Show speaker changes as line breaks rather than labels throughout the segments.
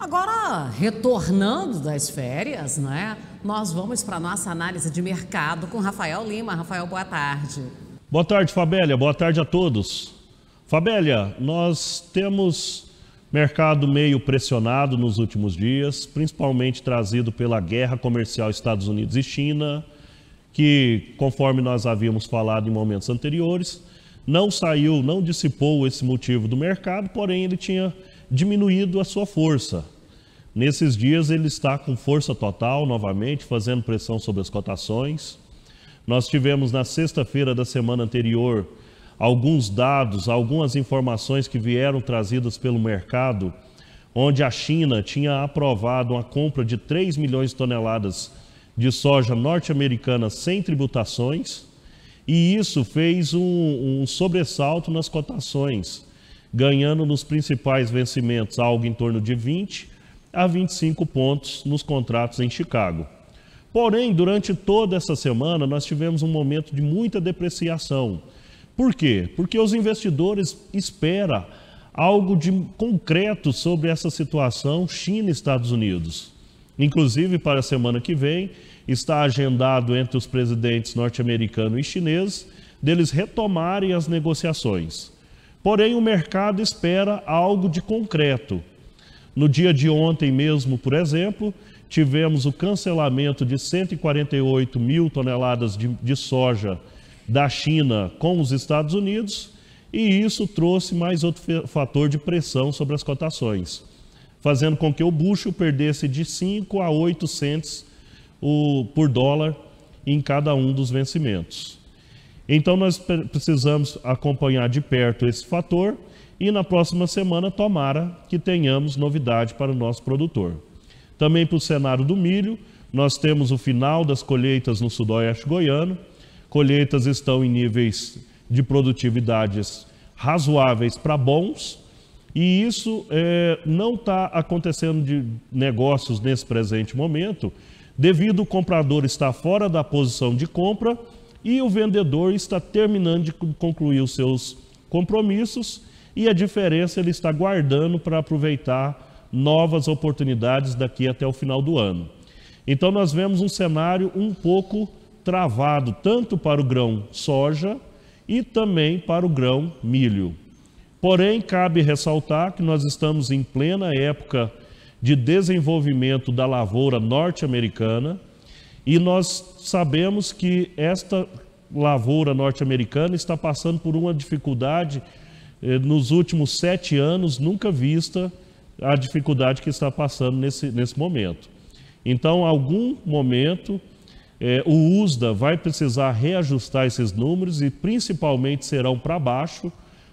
Agora, retornando das férias, né, nós vamos para a nossa análise de mercado com Rafael Lima. Rafael, boa tarde. Boa tarde, Fabélia. Boa tarde a todos. Fabélia, nós temos mercado meio pressionado nos últimos dias, principalmente trazido pela guerra comercial Estados Unidos e China, que, conforme nós havíamos falado em momentos anteriores, não saiu, não dissipou esse motivo do mercado, porém ele tinha diminuído a sua força. Nesses dias ele está com força total novamente, fazendo pressão sobre as cotações. Nós tivemos na sexta-feira da semana anterior alguns dados, algumas informações que vieram trazidas pelo mercado, onde a China tinha aprovado uma compra de 3 milhões de toneladas de soja norte-americana sem tributações, e isso fez um, um sobressalto nas cotações ganhando nos principais vencimentos algo em torno de 20 a 25 pontos nos contratos em Chicago. Porém, durante toda essa semana, nós tivemos um momento de muita depreciação. Por quê? Porque os investidores esperam algo de concreto sobre essa situação China e Estados Unidos. Inclusive, para a semana que vem, está agendado entre os presidentes norte-americano e chinês deles retomarem as negociações. Porém, o mercado espera algo de concreto. No dia de ontem mesmo, por exemplo, tivemos o cancelamento de 148 mil toneladas de, de soja da China com os Estados Unidos, e isso trouxe mais outro fator de pressão sobre as cotações, fazendo com que o bucho perdesse de 5 a 8 o por dólar em cada um dos vencimentos. Então nós precisamos acompanhar de perto esse fator e na próxima semana tomara que tenhamos novidade para o nosso produtor. Também para o cenário do milho, nós temos o final das colheitas no sudoeste goiano. Colheitas estão em níveis de produtividades razoáveis para bons, e isso é, não está acontecendo de negócios nesse presente momento, devido o comprador estar fora da posição de compra e o vendedor está terminando de concluir os seus compromissos e a diferença ele está guardando para aproveitar novas oportunidades daqui até o final do ano. Então nós vemos um cenário um pouco travado tanto para o grão soja e também para o grão milho. Porém, cabe ressaltar que nós estamos em plena época de desenvolvimento da lavoura norte-americana, e nós sabemos que esta lavoura norte-americana está passando por uma dificuldade eh, nos últimos sete anos nunca vista a dificuldade que está passando nesse, nesse momento. Então, algum momento, eh, o USDA vai precisar reajustar esses números e principalmente serão para baixo,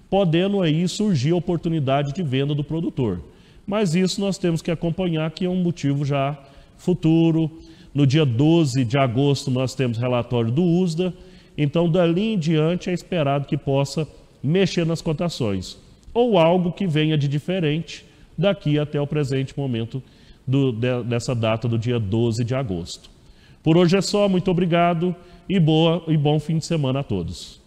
podendo aí surgir a oportunidade de venda do produtor. Mas isso nós temos que acompanhar, que é um motivo já futuro, no dia 12 de agosto, nós temos relatório do USDA. Então, dali em diante, é esperado que possa mexer nas cotações. Ou algo que venha de diferente daqui até o presente momento do, de, dessa data do dia 12 de agosto. Por hoje é só, muito obrigado e, boa, e bom fim de semana a todos.